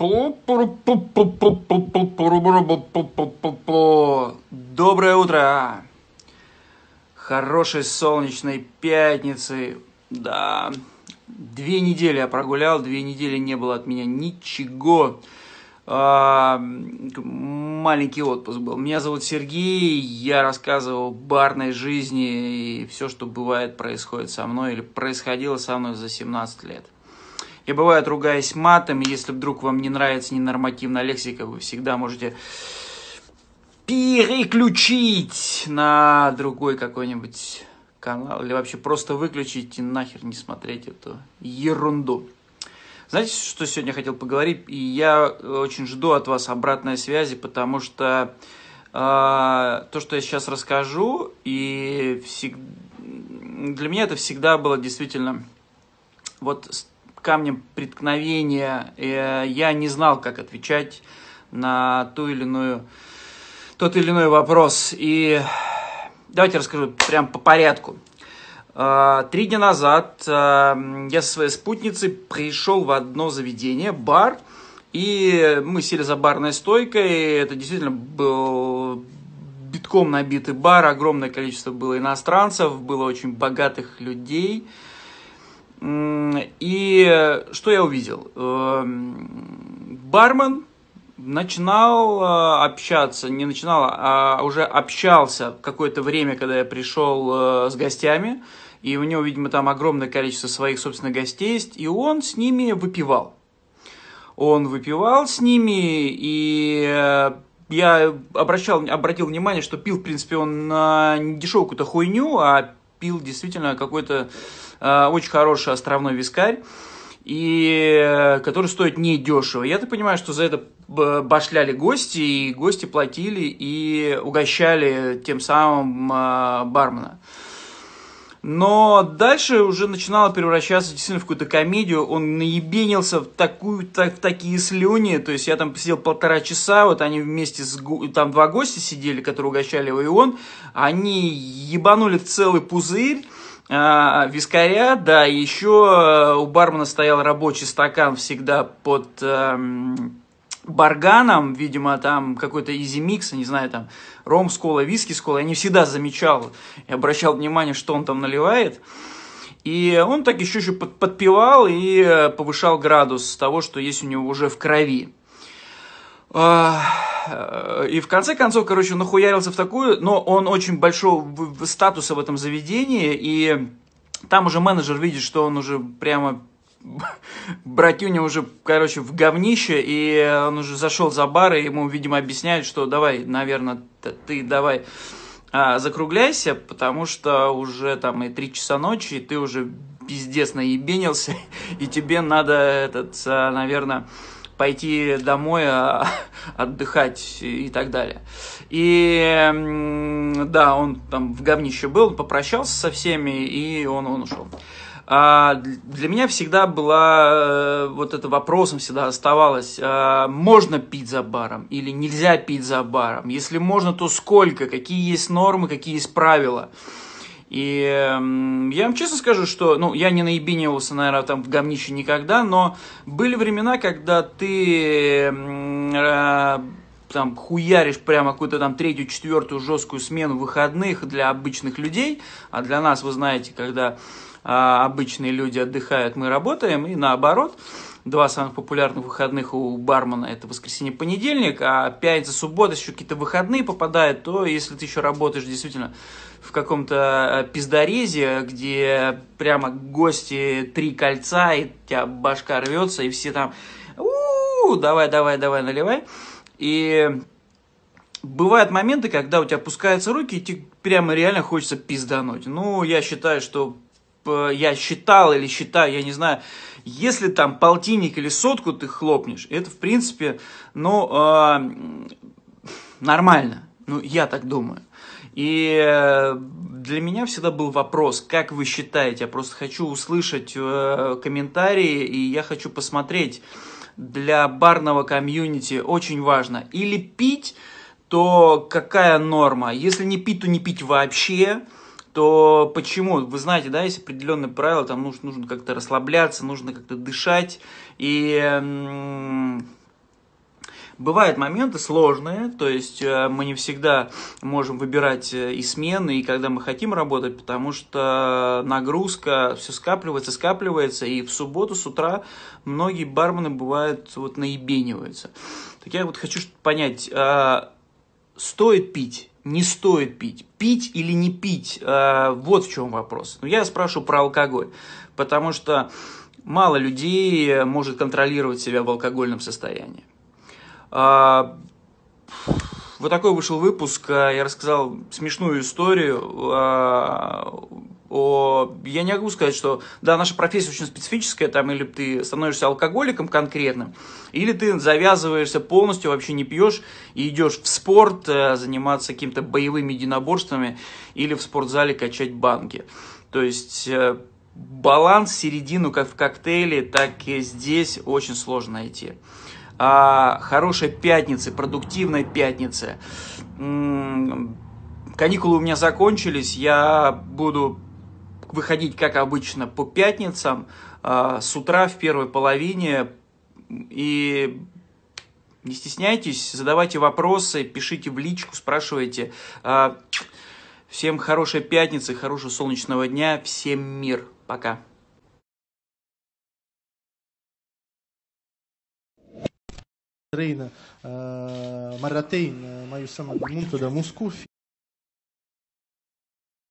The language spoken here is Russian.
Доброе утро! Хорошей солнечной пятницы. Да, две недели я прогулял, две недели не было от меня ничего. маленький отпуск был. Меня зовут Сергей, я рассказывал о барной жизни и все, что бывает, происходит со мной или происходило со мной за 17 лет. Я бывает ругаюсь матом, если вдруг вам не нравится ненормативная лексика, вы всегда можете переключить на другой какой-нибудь канал или вообще просто выключить и нахер не смотреть эту ерунду. Знаете, что сегодня хотел поговорить? И я э, очень жду от вас обратной связи, потому что э, то, что я сейчас расскажу, и всег... для меня это всегда было действительно вот камнем преткновения. Э, я не знал, как отвечать на ту или иную, тот или иной вопрос. И давайте расскажу прям по порядку. Э, три дня назад э, я со своей спутницей пришел в одно заведение, бар, и мы сели за барной стойкой. Это действительно был битком набитый бар, огромное количество было иностранцев, было очень богатых людей – и э, что я увидел? Эм, бармен начинал э, общаться, не начинал, а уже общался какое-то время, когда я пришел э, с гостями, и у него, видимо, там огромное количество своих собственных гостей есть, и он с ними выпивал. Он выпивал с ними, и я обращал, обратил внимание, что пил, в принципе, он не дешевую какую-то хуйню, а пил действительно какой-то Э, очень хороший островной вискарь и э, который стоит недешево. Я-то понимаю, что за это башляли гости, и гости платили и угощали тем самым э, бармена. Но дальше уже начинало превращаться действительно в какую-то комедию. Он наебенился в, такую, так, в такие слюни. То есть я там посидел полтора часа, вот они вместе с... Там два гостя сидели, которые угощали его и он. Они ебанули в целый пузырь. А, вискаря, да, еще э, у бармена стоял рабочий стакан всегда под эм, барганом, видимо, там какой-то изи микс, не знаю, там ром с колой, виски с колой, я не всегда замечал и обращал внимание, что он там наливает. И он так еще еще подпевал и э, повышал градус того, что есть у него уже в крови. А, Э, и в конце концов, короче, он нахуярился в такую, но он очень большого статуса в этом заведении, и там уже менеджер видит, что он уже прямо братюня уже, короче, в говнище, и он уже зашел за бар, и ему, видимо, объясняют, что давай, наверное, ты давай а, закругляйся, потому что уже там и три часа ночи, и ты уже пиздец наебенился, и тебе надо этот, а, наверное, пойти домой а отдыхать и так далее. И да, он там в говнище был, он попрощался со всеми, и он, он ушел. А для меня всегда была, э, вот это вопросом всегда оставалось, а можно пить за баром или нельзя пить за баром? Если можно, то сколько? Какие есть нормы, какие есть правила? И э, я вам честно скажу, что, ну, я не наебенивался, наверное, там в говнище никогда, но были времена, когда ты э, там хуяришь прямо какую-то там третью, четвертую жесткую смену выходных для обычных людей, а для нас, вы знаете, когда э, обычные люди отдыхают, мы работаем, и наоборот – два самых популярных выходных у бармена это воскресенье понедельник, а пятница, суббота, еще какие-то выходные попадают, то если ты еще работаешь действительно в каком-то э, пиздорезе, где прямо гости три кольца, и у тебя башка рвется, и все там у давай, давай, давай, наливай. И бывают моменты, когда у тебя опускаются руки, и тебе прямо реально хочется пиздануть. Ну, я считаю, что Э, я считал или считаю, я не знаю, если там полтинник или сотку ты хлопнешь, это, в принципе, ну, э, нормально. Ну, я так думаю. И э, для меня всегда был вопрос, как вы считаете? Я просто хочу услышать э, комментарии, и я хочу посмотреть. Для барного комьюнити очень важно. Или пить, то какая норма? Если не пить, то не пить вообще то почему? Вы знаете, да, есть определенные правила, там нужно, нужно как-то расслабляться, нужно как-то дышать. И м бывают моменты сложные, то есть э, мы не всегда можем выбирать э, и смены, и когда мы хотим работать, потому что нагрузка все скапливается, скапливается, и в субботу с утра многие бармены бывают вот наебениваются. Так я вот хочу понять, а, стоит пить не стоит пить. Пить или не пить, э, вот в чем вопрос. Ну, я спрашиваю про алкоголь, потому что мало людей э, может контролировать себя в алкогольном состоянии. Э, вот такой вышел выпуск, а, я рассказал смешную историю. О, я не могу сказать, что да, наша профессия очень специфическая, там или ты становишься алкоголиком конкретно, или ты завязываешься полностью, вообще не пьешь и идешь в спорт э, заниматься какими-то боевыми единоборствами или в спортзале качать банки. То есть э, баланс, середину как в коктейле, так и здесь очень сложно найти. А, хорошая пятница, продуктивная пятница. Каникулы у меня закончились, я буду выходить, как обычно, по пятницам а, с утра в первой половине. И не стесняйтесь, задавайте вопросы, пишите в личку, спрашивайте. А, всем хорошей пятницы, хорошего солнечного дня, всем мир, пока. مرتين ما يسمى المنتدى موسكو